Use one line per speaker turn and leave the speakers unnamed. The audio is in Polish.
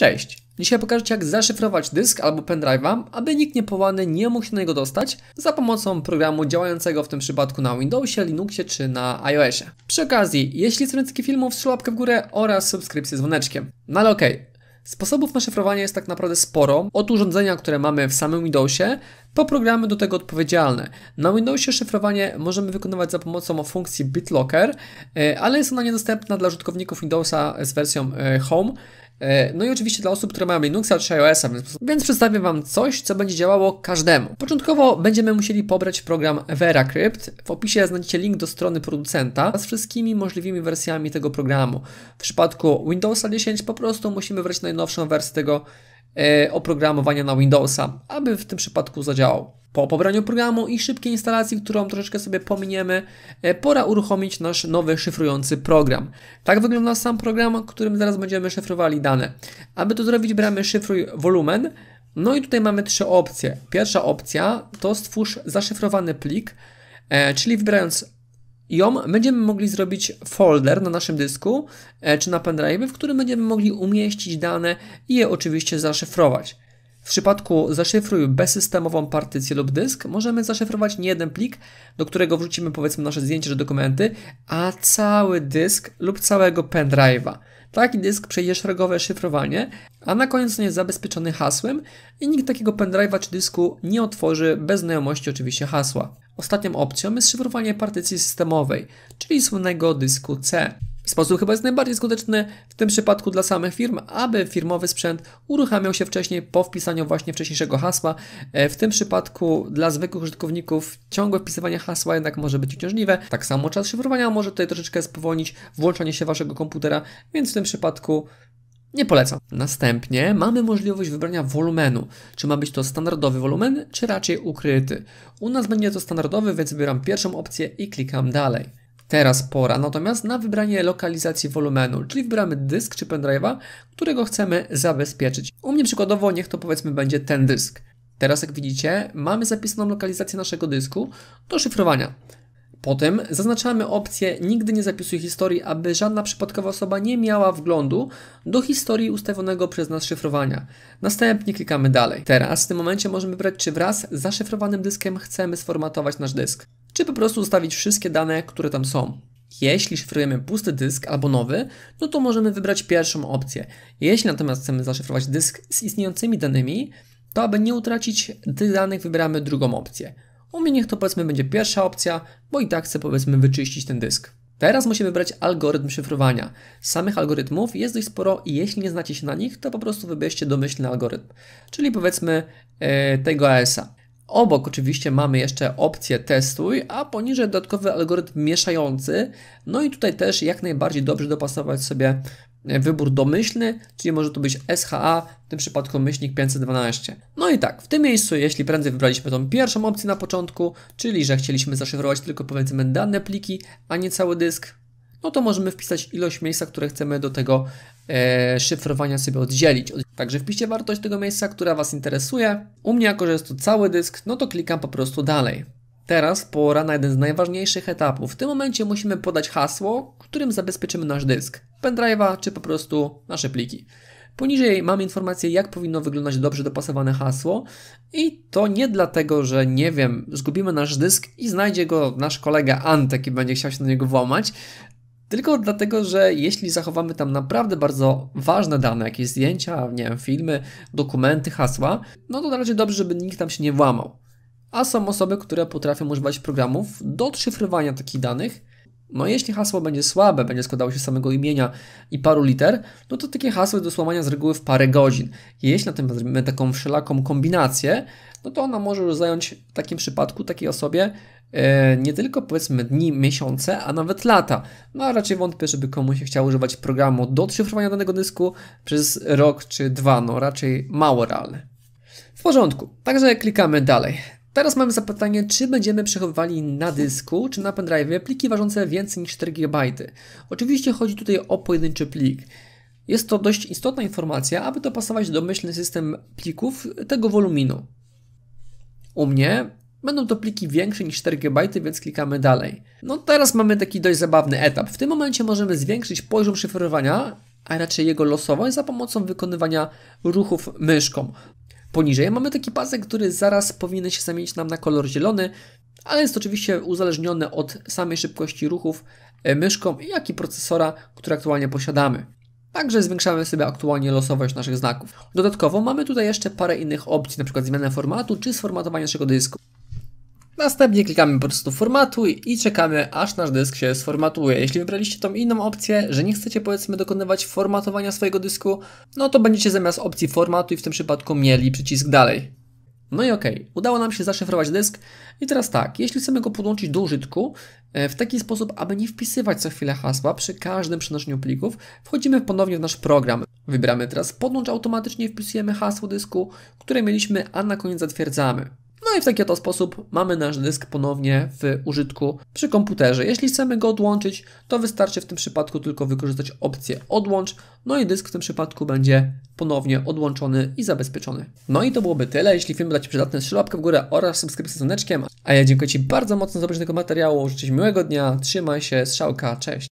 Cześć! Dzisiaj pokażę Ci jak zaszyfrować dysk albo pendrive'a, aby nikt niepołany nie mógł się na niego dostać za pomocą programu działającego w tym przypadku na Windowsie, Linuxie czy na iOSie. Przy okazji, jeśli chcesz taki filmów, strzel łapkę w górę oraz subskrypcję z dzwoneczkiem. No ale okej, okay. Sposobów na szyfrowanie jest tak naprawdę sporo, od urządzenia, które mamy w samym Windowsie, po programy do tego odpowiedzialne. Na Windowsie szyfrowanie możemy wykonywać za pomocą funkcji BitLocker, e, ale jest ona niedostępna dla użytkowników Windowsa z wersją e, Home, E, no i oczywiście dla osób, które mają Linuxa czy iOS-a, więc, przedstawię Wam coś, co będzie działało każdemu. Początkowo będziemy musieli pobrać program VeraCrypt. W opisie znajdziecie link do strony producenta z wszystkimi możliwymi wersjami tego programu. W przypadku Windowsa 10 po prostu musimy brać najnowszą wersję tego e, oprogramowania na Windowsa, aby w tym przypadku zadziałał. Po pobraniu programu i szybkiej instalacji, którą troszeczkę sobie pominiemy, e, pora uruchomić nasz nowy szyfrujący program. Tak wygląda sam program, którym zaraz będziemy szyfrowali dane. Aby to zrobić, bramy szyfruj wolumen. No i tutaj mamy trzy opcje. Pierwsza opcja to stwórz zaszyfrowany plik, e, czyli wybierając ją będziemy mogli zrobić folder na naszym dysku e, czy na pendrive, w którym będziemy mogli umieścić dane i je oczywiście zaszyfrować. W przypadku zaszyfruj bezsystemową partycję lub dysk możemy zaszyfrować nie jeden plik, do którego wrzucimy powiedzmy nasze zdjęcie czy dokumenty, a cały dysk lub całego pendrive'a. Taki dysk przejdzie szeregowe szyfrowanie, a na koniec nie jest zabezpieczony hasłem i nikt takiego pendrive'a czy dysku nie otworzy bez znajomości oczywiście hasła. Ostatnią opcją jest szyfrowanie partycji systemowej, czyli słynnego dysku C. Sposób chyba jest najbardziej skuteczny w tym przypadku dla samych firm, aby firmowy sprzęt uruchamiał się wcześniej po wpisaniu właśnie wcześniejszego hasła. E, w tym przypadku dla zwykłych użytkowników ciągłe wpisywanie hasła jednak może być uciążliwe. Tak samo czas szyfrowania może tutaj troszeczkę spowolnić włączanie się waszego komputera, więc w tym przypadku nie polecam. Następnie mamy możliwość wybrania wolumenu. Czy ma być to standardowy wolumen, czy raczej ukryty. U nas będzie to standardowy, więc wybieram pierwszą opcję i klikam dalej teraz pora natomiast na wybranie lokalizacji wolumenu, czyli wybieramy dysk czy pendrive'a, którego chcemy zabezpieczyć. U mnie przykładowo niech to powiedzmy będzie ten dysk. Teraz jak widzicie mamy zapisaną lokalizację naszego dysku do szyfrowania. Potem zaznaczamy opcję Nigdy nie zapisuj historii, aby żadna przypadkowa osoba nie miała wglądu do historii ustawionego przez nas szyfrowania. Następnie klikamy dalej. Teraz w tym momencie możemy wybrać, czy wraz z zaszyfrowanym dyskiem chcemy sformatować nasz dysk czy po prostu zostawić wszystkie dane, które tam są. Jeśli szyfrujemy pusty dysk albo nowy, no to możemy wybrać pierwszą opcję. Jeśli natomiast chcemy zaszyfrować dysk z istniejącymi danymi, to aby nie utracić tych danych wybieramy drugą opcję. U mnie niech to powiedzmy będzie pierwsza opcja, bo i tak chcę powiedzmy wyczyścić ten dysk. Teraz musimy wybrać algorytm szyfrowania. Samych algorytmów jest dość sporo i jeśli nie znacie się na nich, to po prostu wybierzcie domyślny algorytm, czyli powiedzmy yy, tego AS-a. Obok oczywiście mamy jeszcze opcję testuj, a poniżej dodatkowy algorytm mieszający. No i tutaj też jak najbardziej dobrze dopasować sobie e, wybór domyślny, czyli może to być SHA, w tym przypadku myślnik 512. No i tak, w tym miejscu, jeśli prędzej wybraliśmy tą pierwszą opcję na początku, czyli że chcieliśmy zaszyfrować tylko powiedzmy dane pliki, a nie cały dysk, no to możemy wpisać ilość miejsca, które chcemy do tego e, szyfrowania sobie oddzielić. Także wpiszcie wartość tego miejsca, która Was interesuje. U mnie, jako że jest to cały dysk, no to klikam po prostu dalej. Teraz pora na jeden z najważniejszych etapów. W tym momencie musimy podać hasło, którym zabezpieczymy nasz dysk, pendrive'a czy po prostu nasze pliki. Poniżej mamy informację, jak powinno wyglądać dobrze dopasowane hasło i to nie dlatego, że nie wiem, zgubimy nasz dysk i znajdzie go nasz kolega Antek i będzie chciał się na niego włamać, tylko dlatego, że jeśli zachowamy tam naprawdę bardzo ważne dane, jakieś zdjęcia, nie wiem, filmy, dokumenty, hasła, no to na razie dobrze, żeby nikt tam się nie włamał. A są osoby, które potrafią używać programów do szyfrowania takich danych. No jeśli hasło będzie słabe, będzie składało się z samego imienia i paru liter, no to takie hasło do słamania z reguły w parę godzin. Jeśli na tym zrobimy taką wszelaką kombinację, no to ona może zająć w takim przypadku takiej osobie E, nie tylko powiedzmy dni, miesiące, a nawet lata. No a raczej wątpię, żeby komuś się chciało używać programu do odszyfrowania danego dysku przez rok czy dwa, no raczej mało realne. W porządku, także klikamy dalej. Teraz mamy zapytanie, czy będziemy przechowywali na dysku czy na pendrive pliki ważące więcej niż 4 GB. Oczywiście chodzi tutaj o pojedynczy plik. Jest to dość istotna informacja, aby dopasować domyślny system plików tego woluminu. U mnie Będą to pliki większe niż 4 GB, więc klikamy dalej. No teraz mamy taki dość zabawny etap. W tym momencie możemy zwiększyć poziom szyfrowania, a raczej jego losowość za pomocą wykonywania ruchów myszką. Poniżej mamy taki pasek, który zaraz powinien się zamienić nam na kolor zielony, ale jest oczywiście uzależniony od samej szybkości ruchów e, myszką, jak i procesora, który aktualnie posiadamy. Także zwiększamy sobie aktualnie losowość naszych znaków. Dodatkowo mamy tutaj jeszcze parę innych opcji, np. zmianę formatu czy sformatowanie naszego dysku. Następnie klikamy po prostu formatuj i czekamy aż nasz dysk się sformatuje. Jeśli wybraliście tą inną opcję, że nie chcecie powiedzmy dokonywać formatowania swojego dysku, no to będziecie zamiast opcji formatuj w tym przypadku mieli przycisk dalej. No i ok, udało nam się zaszyfrować dysk i teraz tak, jeśli chcemy go podłączyć do użytku e, w taki sposób, aby nie wpisywać co chwilę hasła przy każdym przenoszeniu plików, wchodzimy ponownie w nasz program. Wybieramy teraz podłącz automatycznie, wpisujemy hasło dysku, które mieliśmy, a na koniec zatwierdzamy. No i w taki oto sposób mamy nasz dysk ponownie w użytku przy komputerze. Jeśli chcemy go odłączyć, to wystarczy w tym przypadku tylko wykorzystać opcję odłącz, no i dysk w tym przypadku będzie ponownie odłączony i zabezpieczony. No i to byłoby tyle. Jeśli film dać przydatny, trzy łapkę w górę oraz subskrypcję z dzwoneczkiem. A ja dziękuję Ci bardzo mocno za obejrzenie tego materiału. Życzę Ci miłego dnia, trzymaj się, strzałka, cześć.